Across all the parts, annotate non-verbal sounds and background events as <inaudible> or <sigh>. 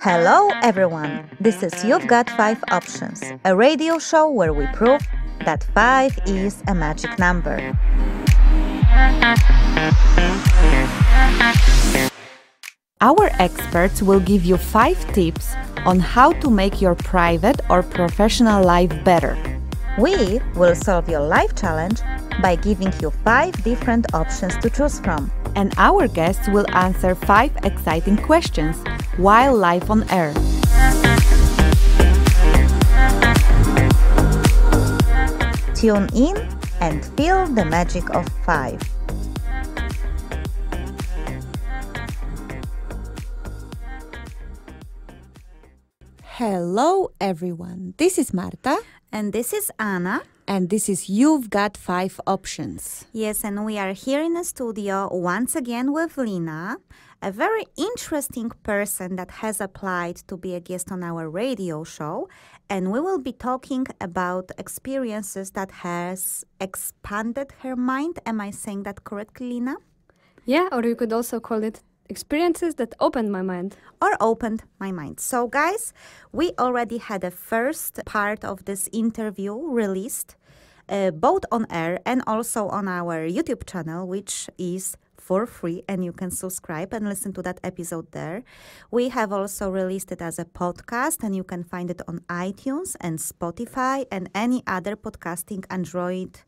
Hello, everyone! This is You've Got Five Options, a radio show where we prove that five is a magic number. Our experts will give you five tips on how to make your private or professional life better. We will solve your life challenge by giving you five different options to choose from. And our guests will answer five exciting questions while live on air. Tune in and feel the magic of five. Hello, everyone. This is Marta. And this is Anna. And this is You've Got Five Options. Yes, and we are here in the studio once again with Lina, a very interesting person that has applied to be a guest on our radio show. And we will be talking about experiences that has expanded her mind. Am I saying that correctly, Lina? Yeah, or you could also call it experiences that opened my mind or opened my mind. So, guys, we already had a first part of this interview released uh, both on air and also on our YouTube channel, which is for free and you can subscribe and listen to that episode there. We have also released it as a podcast and you can find it on iTunes and Spotify and any other podcasting Android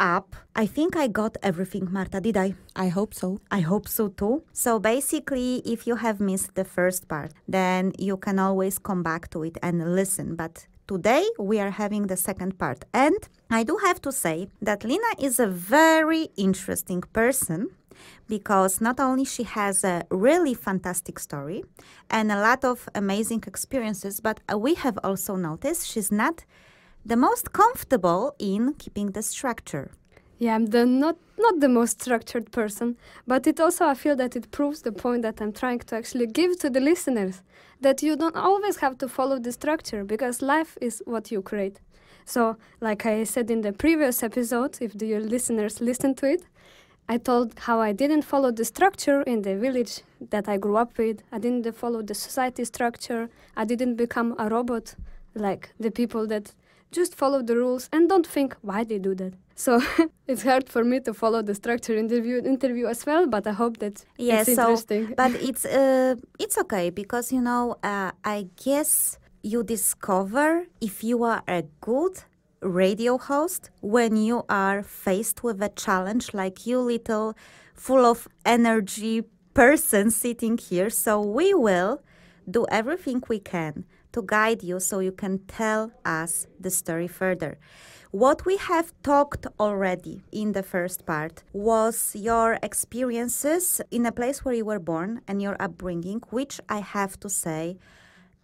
up. I think I got everything, Marta, did I? I hope so. I hope so too. So basically, if you have missed the first part, then you can always come back to it and listen. But today we are having the second part. And I do have to say that Lina is a very interesting person because not only she has a really fantastic story and a lot of amazing experiences but we have also noticed she's not the most comfortable in keeping the structure. Yeah, I'm the not not the most structured person, but it also I feel that it proves the point that I'm trying to actually give to the listeners that you don't always have to follow the structure because life is what you create. So, like I said in the previous episode, if your listeners listen to it, I told how I didn't follow the structure in the village that I grew up with. I didn't follow the society structure. I didn't become a robot like the people that just follow the rules and don't think why they do that. <laughs> So it's hard for me to follow the structure interview interview as well, but I hope that yeah, it's so, interesting. <laughs> But it's uh, it's okay because you know uh, I guess you discover if you are a good radio host when you are faced with a challenge like you little full of energy person sitting here. So we will do everything we can to guide you so you can tell us the story further. What we have talked already in the first part was your experiences in a place where you were born and your upbringing, which I have to say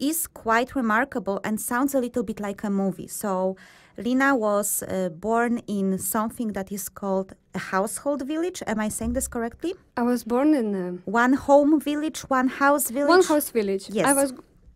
is quite remarkable and sounds a little bit like a movie. So, Lina was uh, born in something that is called a household village. Am I saying this correctly? I was born in a... one home village, one house village. One house village. Yes. I was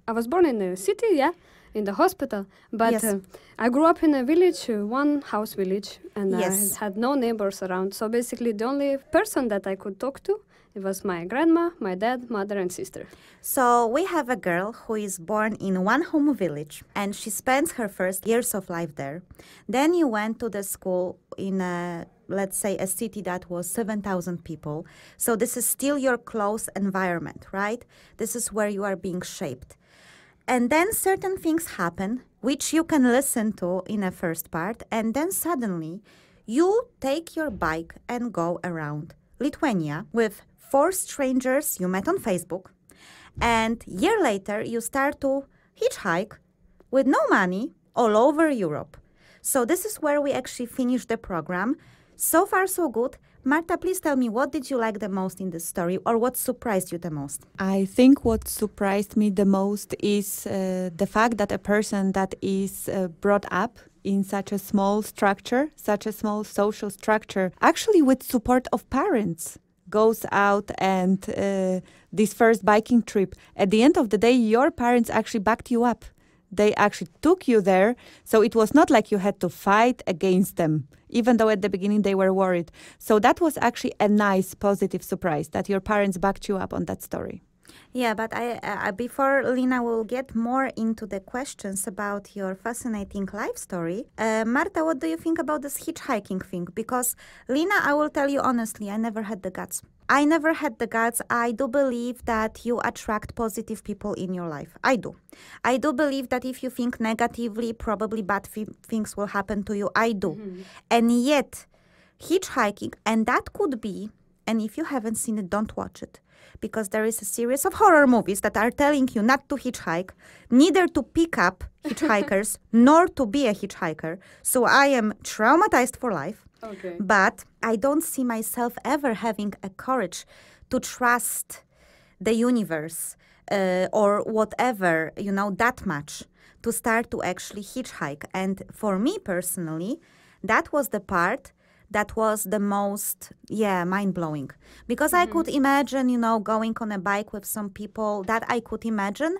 I was born in a city, yeah, in the hospital. But yes. uh, I grew up in a village, uh, one house village, and yes. I had no neighbors around. So basically, the only person that I could talk to it was my grandma, my dad, mother, and sister. So we have a girl who is born in one home village, and she spends her first years of life there. Then you went to the school in a let's say a city that was 7,000 people. So this is still your close environment, right? This is where you are being shaped and then certain things happen which you can listen to in a first part and then suddenly you take your bike and go around lithuania with four strangers you met on facebook and year later you start to hitchhike with no money all over europe so this is where we actually finish the program so far so good Marta, please tell me what did you like the most in the story or what surprised you the most? I think what surprised me the most is uh, the fact that a person that is uh, brought up in such a small structure, such a small social structure, actually with support of parents goes out and uh, this first biking trip at the end of the day your parents actually backed you up they actually took you there. So it was not like you had to fight against them, even though at the beginning they were worried. So that was actually a nice, positive surprise that your parents backed you up on that story. Yeah, but I uh, uh before Lina will get more into the questions about your fascinating life story. Uh, Marta, what do you think about this hitchhiking thing? Because Lina, I will tell you honestly, I never had the guts. I never had the guts. I do believe that you attract positive people in your life. I do. I do believe that if you think negatively, probably bad f- things will happen to you. I do. Mm-hmm. And yet, hitchhiking, and that could be, and if you haven't seen it, don't watch it. Because there is a series of horror movies that are telling you not to hitchhike, neither to pick up <laughs> hitchhikers, nor to be a hitchhiker. So I am traumatized for life. But I don't see myself ever having a courage to trust the universe uh, or whatever, you know, that much to start to actually hitchhike. And for me personally, that was the part that was the most yeah mind blowing because mm-hmm. i could mm-hmm. imagine you know going on a bike with some people that i could imagine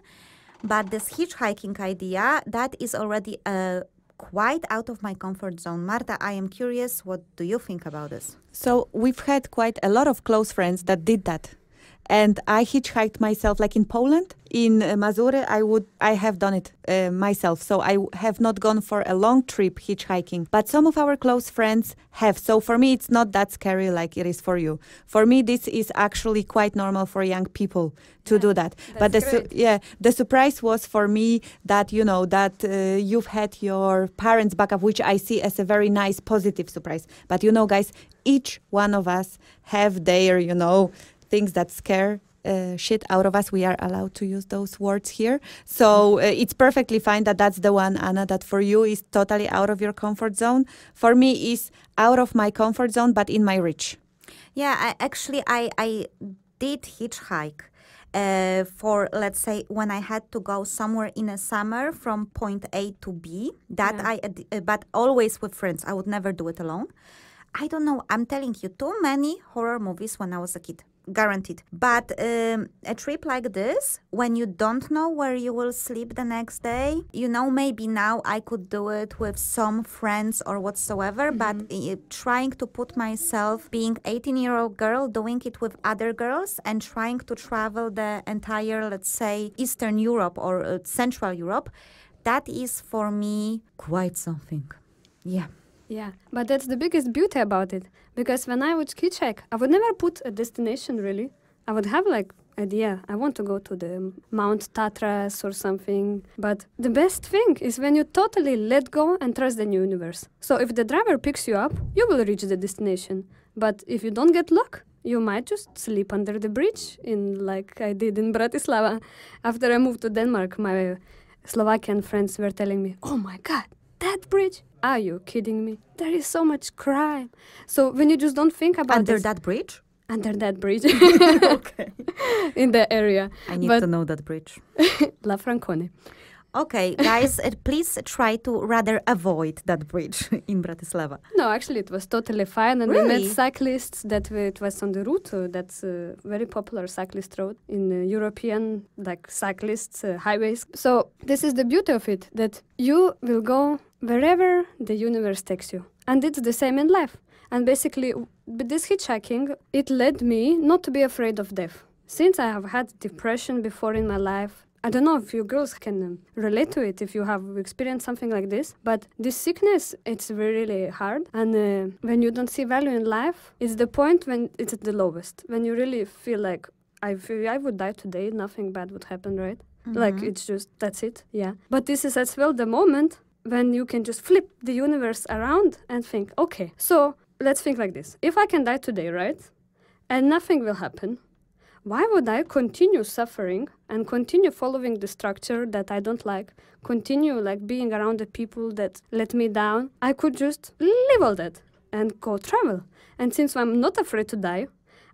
but this hitchhiking idea that is already a quite out of my comfort zone. Marta, I am curious, what do you think about this? So, we've had quite a lot of close friends that did that and I hitchhiked myself like in Poland in Mazury. Uh, Mazure I would I have done it uh, myself so I have not gone for a long trip hitchhiking but some of our close friends have so for me it's not that scary like it is for you for me this is actually quite normal for young people to yeah, do that but the su- yeah the surprise was for me that you know that uh, you've had your parents back up, which I see as a very nice positive surprise but you know guys each one of us have their you know things that scare uh, shit out of us. We are allowed to use those words here. So mm-hmm. uh, it's perfectly fine that that's the one, Anna, that for you is totally out of your comfort zone. For me, is out of my comfort zone, but in my reach. Yeah, I, actually, I, I did hitchhike. Uh, for let's say when I had to go somewhere in a summer from point A to B, that yeah. I uh, uh, but always with friends. I would never do it alone. I don't know. I'm telling you, too many horror movies when I was a kid guaranteed. But um, a trip like this, when you don't know where you will sleep the next day, you know, maybe now I could do it with some friends or whatsoever, mm-hmm. but uh, trying to put myself being 18 year old girl, doing it with other girls and trying to travel the entire, let's say, Eastern Europe or uh, Central Europe, that is for me quite something. Yeah. Yeah, but that's the biggest beauty about it. Because when I would ski check, I would never put a destination really. I would have like idea. I want to go to the Mount Tatras or something. But the best thing is when you totally let go and trust the new universe. So if the driver picks you up, you will reach the destination. But if you don't get luck, you might just sleep under the bridge in like I did in Bratislava. <laughs> After I moved to Denmark, my Slovakian friends were telling me, "Oh my god, that bridge? Are you kidding me? There is so much crime. So when you just don't think about under this, that bridge, under that bridge, <laughs> okay, <laughs> in the area. I need but, to know that bridge. <laughs> La Francone. Okay, guys, uh, please try to rather avoid that bridge <laughs> in Bratislava. No, actually, it was totally fine, and really? we met cyclists. That it was on the route. Uh, that's a very popular cyclist road in uh, European like cyclists uh, highways. So this is the beauty of it that you will go wherever the universe takes you, and it's the same in life. And basically, this hitchhiking it led me not to be afraid of death. Since I have had depression before in my life, I don't know if you girls can um, relate to it if you have experienced something like this, but this sickness, it's really hard. And uh, when you don't see value in life, it's the point when it's at the lowest, when you really feel like, I, feel I would die today, nothing bad would happen, right? Mm -hmm. Like it's just, that's it, yeah. But this is as well the moment when you can just flip the universe around and think, okay, so let's think like this. If I can die today, right? And nothing will happen, why would I continue suffering and continue following the structure that I don't like? Continue like being around the people that let me down? I could just leave all that and go travel. And since I'm not afraid to die,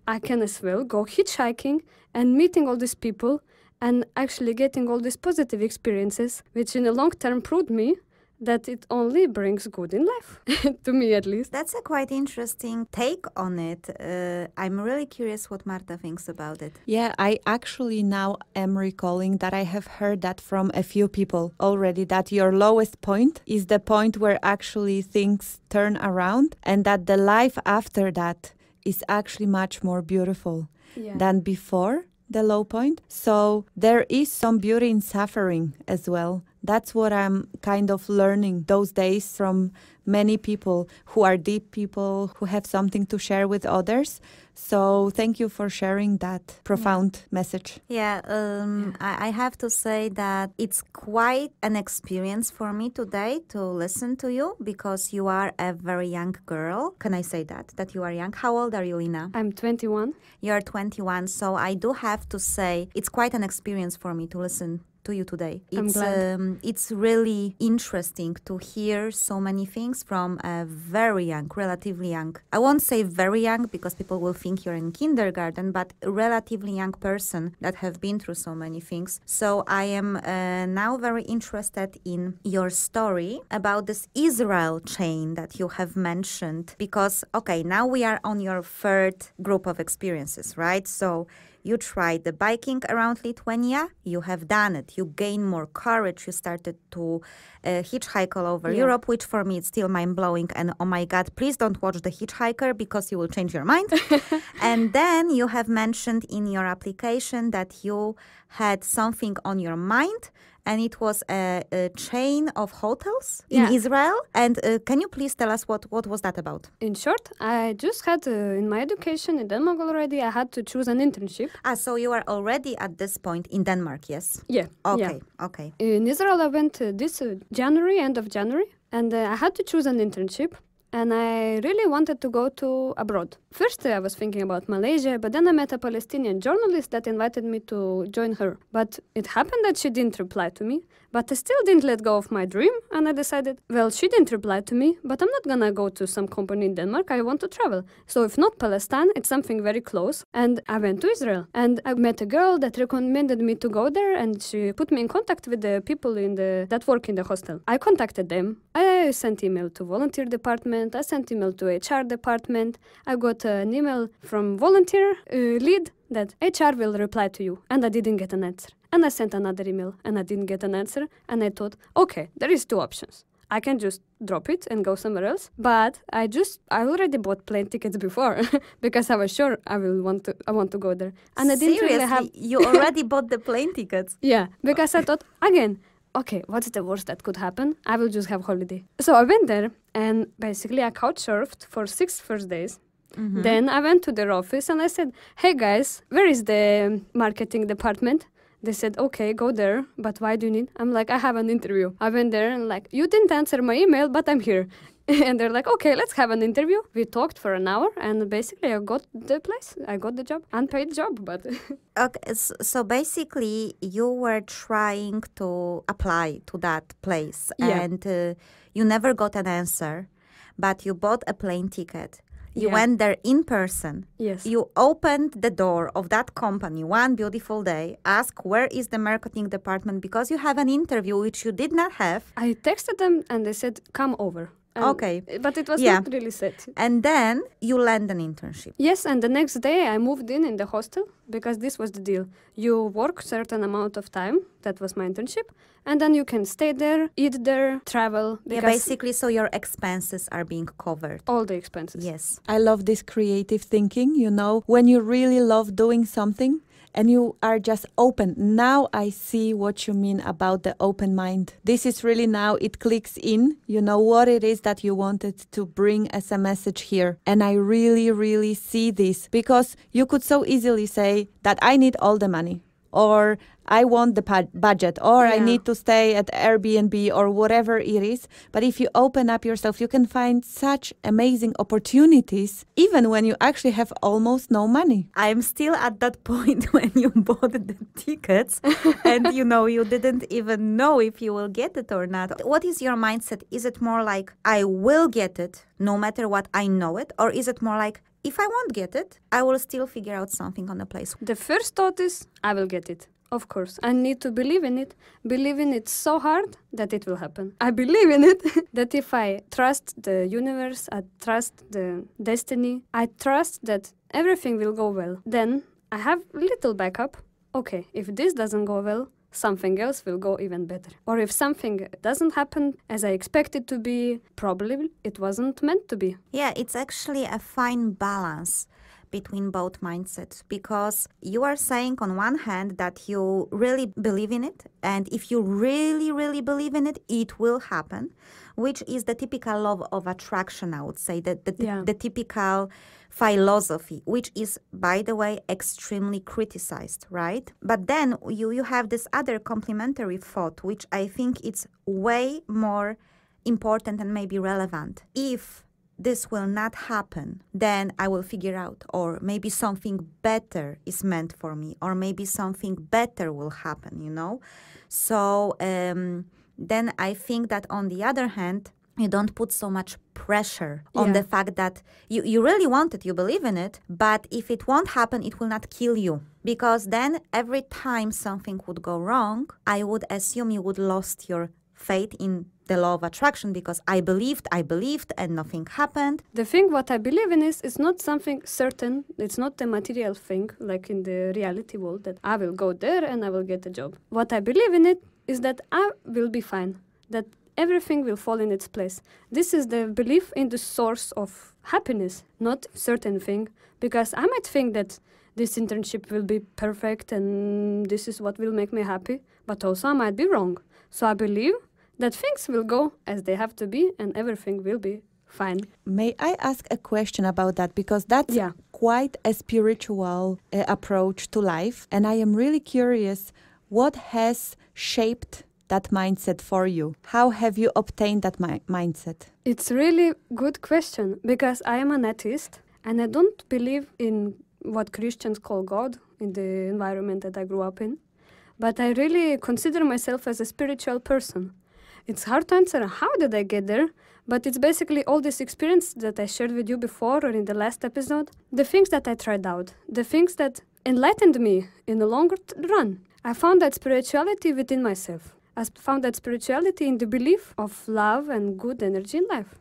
I can as well go hitchhiking and meeting all these people and actually getting all these positive experiences, which in the long term proved me that it only brings good in life, <laughs> to me at least. That's a quite interesting take on it. Uh, I'm really curious what Marta thinks about it. Yeah, I actually now am recalling that I have heard that from a few people already that your lowest point is the point where actually things turn around and that the life after that is actually much more beautiful yeah. than before the low point. So there is some beauty in suffering as well that's what I'm kind of learning those days from many people who are deep people who have something to share with others. So thank you for sharing that profound yeah. message. Yeah, um, I have to say that it's quite an experience for me today to listen to you because you are a very young girl. Can I say that? That you are young? How old are you, Lina? I'm 21. You're 21. So I do have to say it's quite an experience for me to listen to you today. It's um, it's really interesting to hear so many things from a very young, relatively young. I won't say very young because people will think you're in kindergarten, but relatively young person that have been through so many things. So I am uh, now very interested in your story about this Israel chain that you have mentioned because okay, now we are on your third group of experiences, right? So you tried the biking around Lithuania, you have done it. You gain more courage. You started to uh, hitchhike all over yeah. Europe, which for me is still mind blowing. And oh my God, please don't watch The Hitchhiker because you will change your mind. <laughs> and then you have mentioned in your application that you had something on your mind and it was a, a chain of hotels yeah. in Israel. And uh, can you please tell us what, what was that about? In short, I just had, uh, in my education in Denmark already, I had to choose an internship. Ah, so you are already at this point in Denmark, yes? Yeah. Okay, yeah. okay. In Israel, I went uh, this uh, January, end of January, and uh, I had to choose an internship and I really wanted to go to abroad. First, I was thinking about Malaysia, but then I met a Palestinian journalist that invited me to join her. But it happened that she didn't reply to me, but I still didn't let go of my dream, and I decided, well, she didn't reply to me, but I'm not gonna go to some company in Denmark, I want to travel. So if not Palestine, it's something very close, and I went to Israel. And I met a girl that recommended me to go there, and she put me in contact with the people in the that work in the hostel. I contacted them. I I sent email to volunteer department, I sent email to HR department, I got an email from volunteer uh, lead that HR will reply to you, and I didn't get an answer. And I sent another email, and I didn't get an answer, and I thought, okay, there is two options. I can just drop it and go somewhere else. But I just I already bought plane tickets before <laughs> because I was sure I will want to I want to go there. And I didn't Seriously? really have you already bought the plane tickets. <laughs> Yeah, because I thought again okay, what's the worst that could happen? I will just have holiday. So I went there and basically I couch surfed for six first days. Mm-hmm. Then I went to their office and I said, hey guys, where is the marketing department? They said, okay, go there, but why do you need? I'm like, I have an interview. I went there and like, you didn't answer my email, but I'm here. <laughs> and they're like, okay, let's have an interview. We talked for an hour, and basically, I got the place. I got the job, unpaid job, but. <laughs> okay, so basically, you were trying to apply to that place, yeah. and uh, you never got an answer, but you bought a plane ticket. You yeah. went there in person. Yes. You opened the door of that company one beautiful day, asked where is the marketing department because you have an interview which you did not have. I texted them and they said, come over. And, okay. But it was yeah. not really set. And then you land an internship. Yes, and the next day I moved in in the hostel because this was the deal. You work certain amount of time, that was my internship, and then you can stay there, eat there, travel. Yeah, basically so your expenses are being covered. All the expenses. Yes. I love this creative thinking, you know, when you really love doing something, and you are just open. Now I see what you mean about the open mind. This is really now it clicks in. You know what it is that you wanted to bring as a message here. And I really, really see this because you could so easily say that I need all the money or I want the budget or yeah. I need to stay at Airbnb or whatever it is. But if you open up yourself, you can find such amazing opportunities even when you actually have almost no money. I'm still at that point <laughs> when you bought the tickets <laughs> and you know you didn't even know if you will get it or not. What is your mindset? Is it more like I will get it no matter what I know it or is it more like if I won't get it, I will still figure out something on the place. The first thought is I will get it. Of course, I need to believe in it. Believe in it so hard that it will happen. I believe in it <laughs> that if I trust the universe, I trust the destiny, I trust that everything will go well. Then I have little backup. Okay, if this doesn't go well, something else will go even better. Or if something doesn't happen as I expect it to be, probably it wasn't meant to be. Yeah, it's actually a fine balance between both mindsets because you are saying on one hand that you really believe in it and if you really really believe in it it will happen which is the typical law of attraction i would say the, the, yeah. the typical philosophy which is by the way extremely criticized right but then you you have this other complementary thought which i think it's way more important and maybe relevant if this will not happen, then I will figure out, or maybe something better is meant for me, or maybe something better will happen, you know? So um, then I think that on the other hand, you don't put so much pressure on yeah. the fact that you, you really want it, you believe in it, but if it won't happen, it will not kill you. Because then every time something would go wrong, I would assume you would lost your faith in the law of attraction because I believed, I believed, and nothing happened. The thing what I believe in is it's not something certain. It's not the material thing like in the reality world that I will go there and I will get a job. What I believe in it is that I will be fine. That everything will fall in its place. This is the belief in the source of happiness, not certain thing. Because I might think that this internship will be perfect and this is what will make me happy, but also I might be wrong. So I believe that things will go as they have to be and everything will be fine. May I ask a question about that? Because that's yeah. quite a spiritual uh, approach to life. And I am really curious what has shaped that mindset for you? How have you obtained that mi- mindset? It's really good question because I am an atheist and I don't believe in what Christians call God in the environment that I grew up in. But I really consider myself as a spiritual person. It's hard to answer how did I get there, but it's basically all this experience that I shared with you before or in the last episode, the things that I tried out, the things that enlightened me in the longer run. I found that spirituality within myself. I found that spirituality in the belief of love and good energy in life.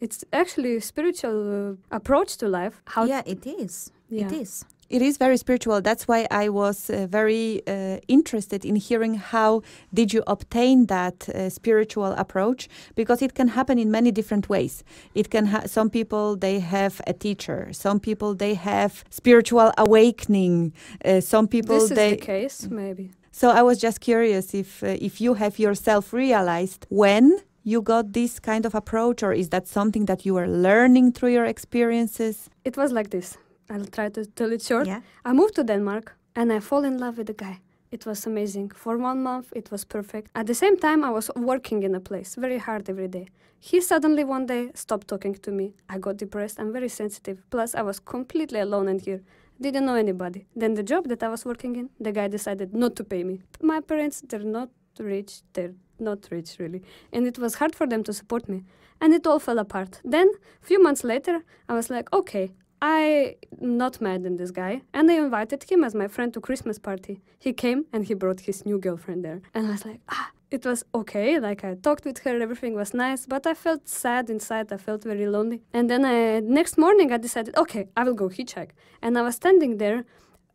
It's actually a spiritual uh, approach to life. How yeah, it is. Yeah. It is. It is very spiritual. That's why I was uh, very uh, interested in hearing how did you obtain that uh, spiritual approach because it can happen in many different ways. It can ha- some people they have a teacher, some people they have spiritual awakening, uh, some people this is the case maybe. So I was just curious if uh, if you have yourself realized when you got this kind of approach or is that something that you were learning through your experiences? It was like this. I'll try to tell it short. Yeah. I moved to Denmark and I fall in love with a guy. It was amazing. For one month, it was perfect. At the same time, I was working in a place very hard every day. He suddenly one day stopped talking to me. I got depressed. I'm very sensitive. Plus, I was completely alone in here. Didn't know anybody. Then the job that I was working in, the guy decided not to pay me. My parents, they're not rich. They're not rich really and it was hard for them to support me and it all fell apart then a few months later i was like okay I'm not mad at this guy, and I invited him as my friend to Christmas party. He came and he brought his new girlfriend there, and I was like, ah, it was okay. Like I talked with her, everything was nice, but I felt sad inside. I felt very lonely. And then I, next morning, I decided, okay, I will go hitchhike. And I was standing there,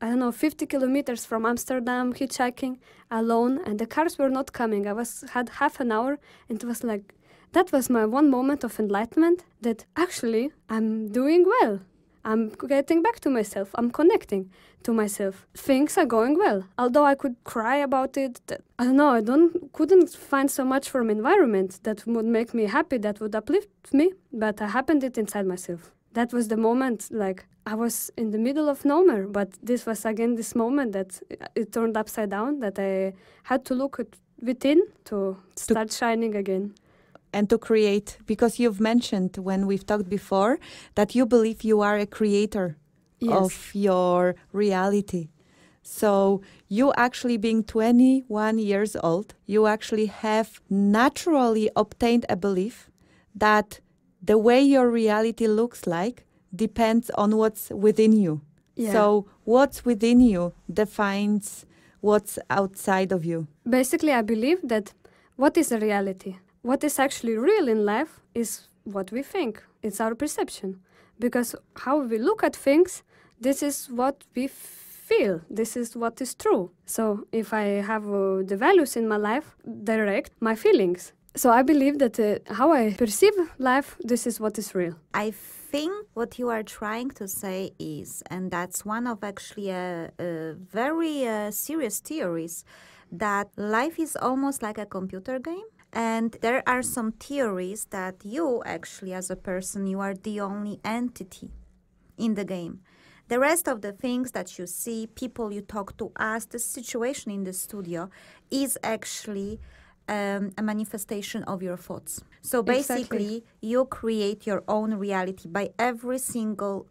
I don't know, 50 kilometers from Amsterdam, hitchhiking alone, and the cars were not coming. I was had half an hour, and it was like. That was my one moment of enlightenment that actually I'm doing well. I'm getting back to myself. I'm connecting to myself. Things are going well. Although I could cry about it, I don't know, I don't couldn't find so much from environment that would make me happy, that would uplift me, but I happened it inside myself. That was the moment like I was in the middle of nowhere, but this was again this moment that it turned upside down that I had to look at within to start to shining again and to create because you've mentioned when we've talked before that you believe you are a creator yes. of your reality so you actually being 21 years old you actually have naturally obtained a belief that the way your reality looks like depends on what's within you yeah. so what's within you defines what's outside of you basically i believe that what is reality what is actually real in life is what we think, it's our perception. Because how we look at things, this is what we feel, this is what is true. So if I have uh, the values in my life, direct my feelings. So I believe that uh, how I perceive life, this is what is real. I think what you are trying to say is, and that's one of actually a, uh, a uh, very uh, serious theories, that life is almost like a computer game and there are some theories that you actually, as a person, you are the only entity in the game. The rest of the things that you see, people you talk to, us, the situation in the studio is actually um, a manifestation of your thoughts. So basically, exactly. you create your own reality by every single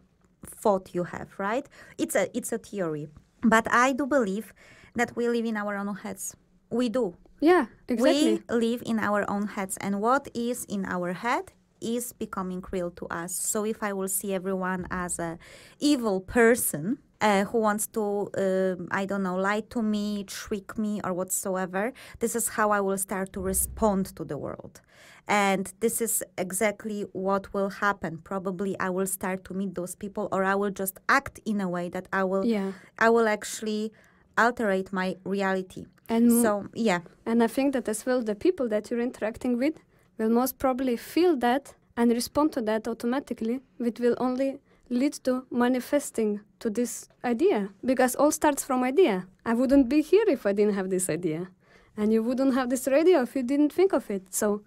thought you have, right? It's a it's a theory, but I do believe that we live in our own heads we do. Yeah, exactly. We live in our own heads, and what is in our head is becoming real to us. So if I will see everyone as a evil person uh, who wants to, uh, I don't know, lie to me, trick me, or whatsoever, this is how I will start to respond to the world. And this is exactly what will happen. Probably I will start to meet those people, or I will just act in a way that I will, yeah. I will actually alterate my reality. And so, yeah. And I think that as well, the people that you're interacting with will most probably feel that and respond to that automatically, which will only lead to manifesting to this idea because all starts from idea. I wouldn't be here if I didn't have this idea, and you wouldn't have this radio if you didn't think of it. So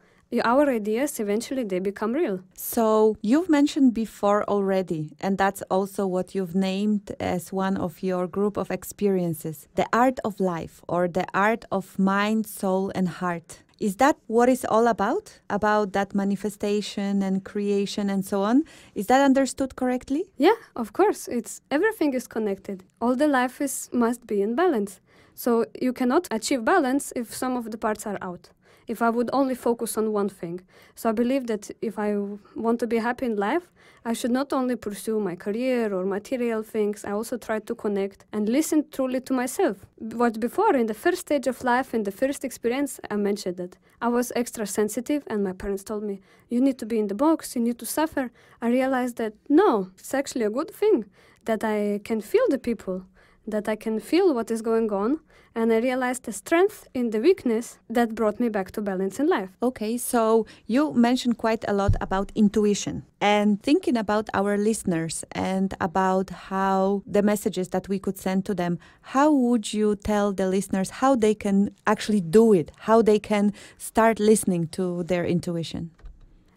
our ideas eventually they become real. So you've mentioned before already, and that's also what you've named as one of your group of experiences, the art of life or the art of mind, soul and heart. Is that what it's all about? About that manifestation and creation and so on? Is that understood correctly? Yeah, of course. It's everything is connected. All the life is must be in balance. So you cannot achieve balance if some of the parts are out if I would only focus on one thing. So I believe that if I want to be happy in life, I should not only pursue my career or material things, I also try to connect and listen truly to myself. What before, in the first stage of life, in the first experience, I mentioned that I was extra sensitive, and my parents told me, You need to be in the box, you need to suffer. I realized that no, it's actually a good thing that I can feel the people that I can feel what is going on, and I realized the strength in the weakness that brought me back to balance in life. Okay, so you mentioned quite a lot about intuition and thinking about our listeners and about how the messages that we could send to them. How would you tell the listeners how they can actually do it, how they can start listening to their intuition?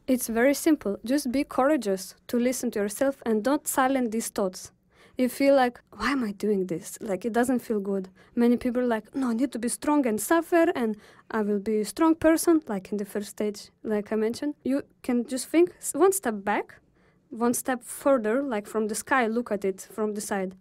It's very simple. Just be courageous to listen to yourself and don't silence these thoughts you feel like, why am I doing this? Like, it doesn't feel good. Many people like, no, I need to be strong and suffer, and I will be a strong person, like in the first stage, like I mentioned. You can just think one step back, one step further, like from the sky, look at it from the side.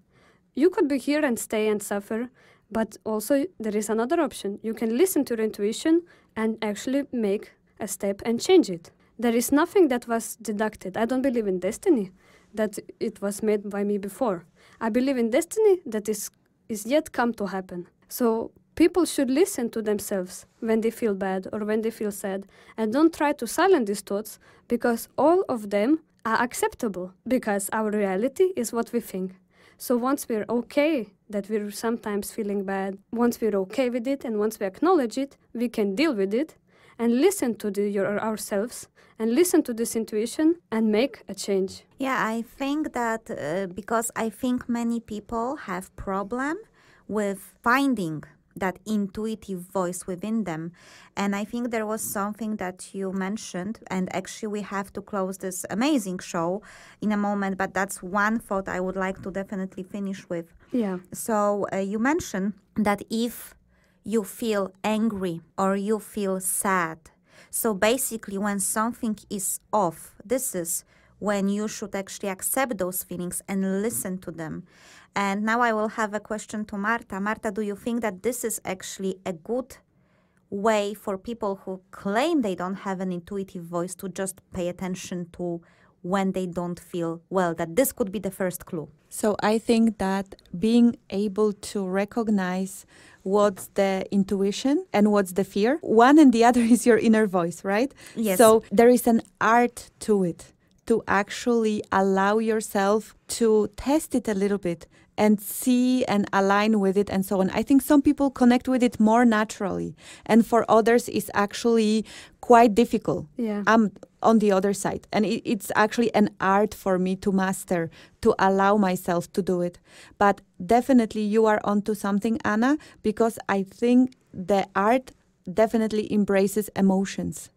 You could be here and stay and suffer, but also there is another option. You can listen to your intuition and actually make a step and change it. There is nothing that was deducted. I don't believe in destiny, that it was made by me before. I believe in destiny that is, is yet come to happen. So people should listen to themselves when they feel bad or when they feel sad and don't try to silence these thoughts because all of them are acceptable because our reality is what we think. So once we're okay that we're sometimes feeling bad, once we're okay with it and once we acknowledge it, we can deal with it and listen to the, your, ourselves and listen to this intuition and make a change. Yeah, I think that uh, because I think many people have problem with finding that intuitive voice within them. And I think there was something that you mentioned, and actually, we have to close this amazing show in a moment, but that's one thought I would like to definitely finish with. Yeah. So, uh, you mentioned that if you feel angry or you feel sad. So basically, when something is off, this is when you should actually accept those feelings and listen to them. And now I will have a question to Marta. Marta, do you think that this is actually a good way for people who claim they don't have an intuitive voice to just pay attention to when they don't feel well, that this could be the first clue. So I think that being able to recognize what's the intuition and what's the fear, one and the <laughs> other is your inner voice, right? Yes. So there is an art to it to actually allow yourself to test it a little bit and see and align with it and so on. I think some people connect with it more naturally, and for others, it's actually quite difficult. Yeah. I'm on the other side, and it, it's actually an art for me to master, to allow myself to do it. But definitely, you are onto something, Anna, because I think the art definitely embraces emotions.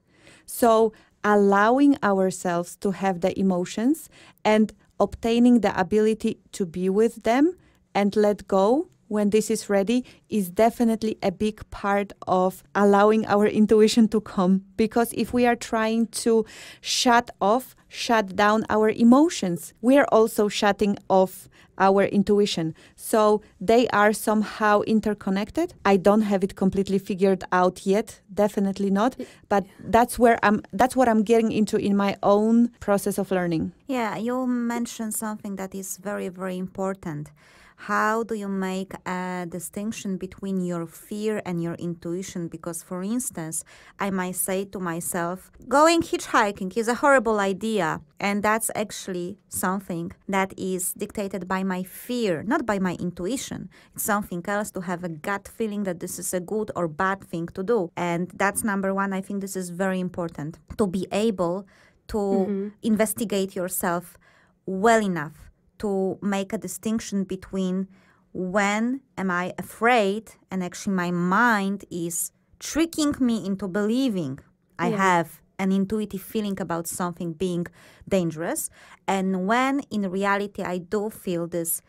So allowing ourselves to have the emotions and obtaining the ability to be with them and let go when this is ready is definitely a big part of allowing our intuition to come. Because if we are trying to shut off, shut down our emotions, we are also shutting off our intuition. So they are somehow interconnected. I don't have it completely figured out yet, definitely not, but that's where I'm that's what I'm getting into in my own process of learning. Yeah, you mentioned something that is very very important how do you make a distinction between your fear and your intuition? Because, for instance, I might say to myself, going hitchhiking is a horrible idea. And that's actually something that is dictated by my fear, not by my intuition. It's something else to have a gut feeling that this is a good or bad thing to do. And that's number one. I think this is very important to be able to mm-hmm. investigate yourself well enough to make a distinction between when am I afraid and actually my mind is tricking me into believing I have an intuitive feeling about something being dangerous and when in reality I do feel this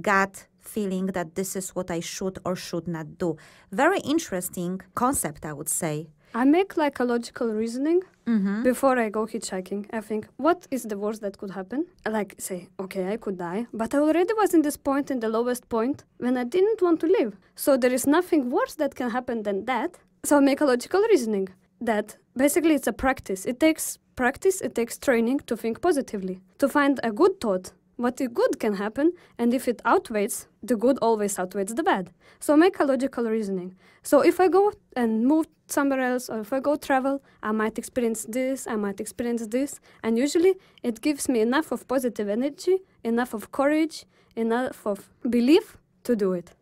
gut feeling that this is what I should or should not do. Very interesting concept, I would say. I make like a logical reasoning mm-hmm. before I go hitchhiking. I think, what is the worst that could happen? Like, say, okay, I could die, but I already was in this point, in the lowest point, when I didn't want to live. So there is nothing worse that can happen than that. So I make a logical reasoning that basically it's a practice. It takes practice, it takes training to think positively, to find a good thought what the good can happen, and if it outweighs, the good always outweighs the bad. So make a logical reasoning. So if I go and move somewhere else, or if I go travel, I might experience this, I might experience this, and usually it gives me enough of positive energy, enough of courage, enough of belief to do it.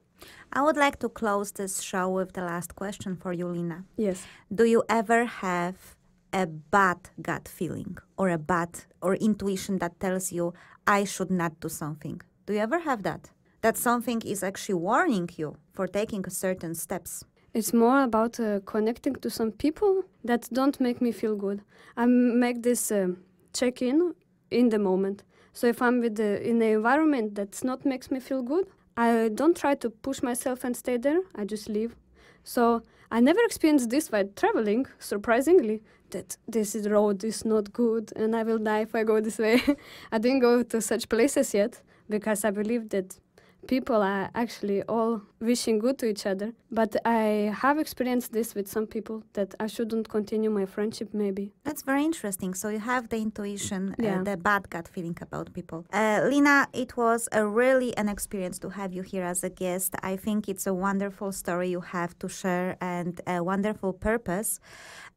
I would like to close this show with the last question for you, Lina. Yes. Do you ever have a bad gut feeling or a bad or intuition that tells you I should not do something. Do you ever have that? That something is actually warning you for taking certain steps. It's more about uh, connecting to some people that don't make me feel good. I make this uh, check in in the moment. So if I'm with the, in an environment that's not makes me feel good, I don't try to push myself and stay there. I just leave. So I never experienced this while traveling, surprisingly that this road is not good and I will die if I go this way. <laughs> I didn't go to such places yet because I believe that people are actually all wishing good to each other. But I have experienced this with some people that I shouldn't continue my friendship, maybe. That's very interesting. So you have the intuition, uh, yeah. the bad gut feeling about people. Uh, Lina, it was really an experience to have you here as a guest. I think it's a wonderful story you have to share and a wonderful purpose.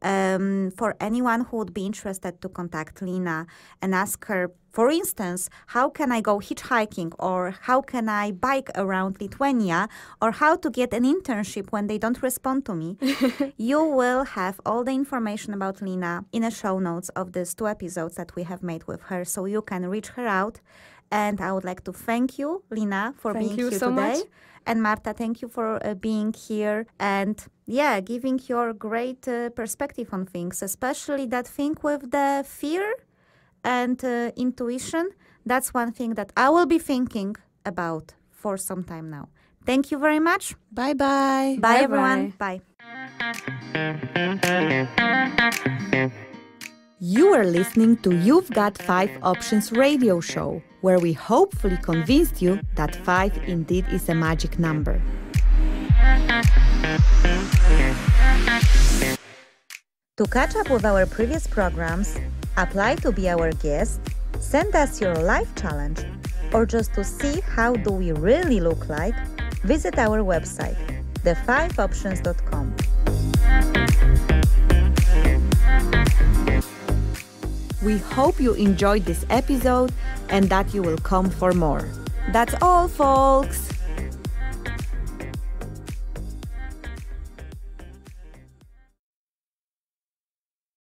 Um, for anyone who would be interested to contact Lina and ask her for instance, how can I go hitchhiking or how can I bike around Lithuania or how to get an internship when they don't respond to me? <laughs> you will have all the information about Lina in the show notes of these two episodes that we have made with her so you can reach her out. And I would like to thank you, Lina, for thank being here so today. Much. And Marta, thank you for uh, being here and yeah, giving your great uh, perspective on things, especially that thing with the fear and uh, intuition. That's one thing that I will be thinking about for some time now. Thank you very much. Bye bye. Bye, bye everyone. Bye. You are listening to You've Got 5 Options radio show, where we hopefully convinced you that 5 indeed is a magic number. To catch up with our previous programs, Apply to be our guest, send us your life challenge, or just to see how do we really look like, visit our website, the5options.com. We hope you enjoyed this episode and that you will come for more. That's all, folks!